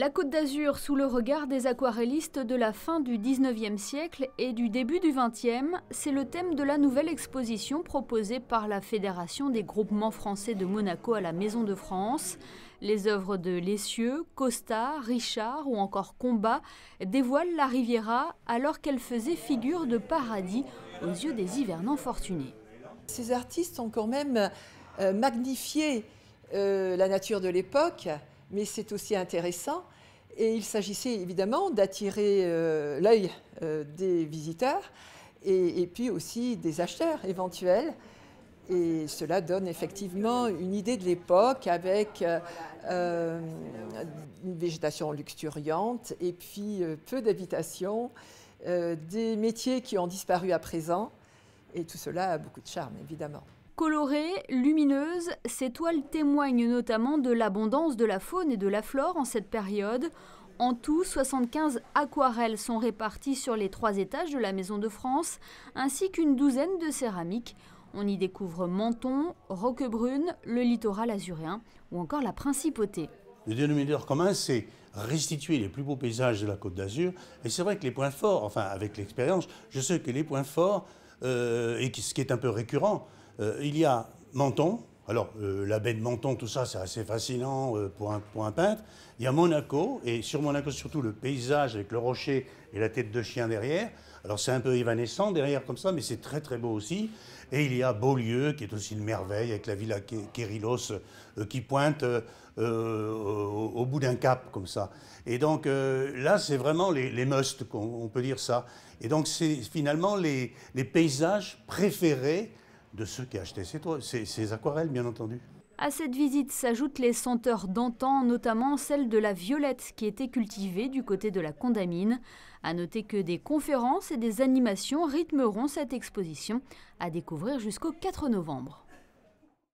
La Côte d'Azur sous le regard des aquarellistes de la fin du 19e siècle et du début du 20e, c'est le thème de la nouvelle exposition proposée par la Fédération des groupements français de Monaco à la Maison de France. Les œuvres de Lessieux, Costa, Richard ou encore Combat dévoilent la Riviera alors qu'elle faisait figure de paradis aux yeux des hivernants fortunés. Ces artistes ont quand même euh, magnifié euh, la nature de l'époque mais c'est aussi intéressant. Et il s'agissait évidemment d'attirer euh, l'œil euh, des visiteurs et, puis aussi des acheteurs éventuels. Et cela donne effectivement une idée de l'époque avec euh, une végétation luxuriante et puis peu d'habitations, des métiers qui ont disparu à présent. Et tout cela a beaucoup de charme, évidemment. Colorées, lumineuses, ces toiles témoignent notamment de l'abondance de la faune et de la flore en cette période. En tout, 75 aquarelles sont réparties sur les trois étages de la Maison de France, ainsi qu'une douzaine de céramiques. On y découvre Menton, Roquebrune, le littoral azuréen ou encore la Principauté. Le dénominateur commun, c'est restituer les plus beaux paysages de la Côte d'Azur. Et c'est vrai que les points forts, enfin avec l'expérience, je sais que les points forts, euh, et qui, ce qui est un peu récurrent. Euh, il y a Menton, alors, euh, la baie de Menton, tout ça, c'est assez fascinant euh, pour, un, peintre. Il y a Monaco, et sur Monaco, surtout le paysage avec le rocher et la tête de chien derrière. Alors, c'est un peu évanescent derrière comme ça, mais c'est très très beau aussi. Et il y a Beaulieu, qui est aussi une merveille, avec la villa Kérilos euh, qui pointe au, bout d'un cap comme ça. Et donc, là, c'est vraiment les, les musts, on, peut dire ça. Et donc, c'est finalement les paysages préférés de ceux qui achetaient ces, ces aquarelles, bien entendu. À cette visite s'ajoutent les senteurs d'antan, notamment celle de la violette qui était cultivée du côté de la Condamine. À noter que des conférences et des animations rythmeront cette exposition à découvrir jusqu'au 4 novembre.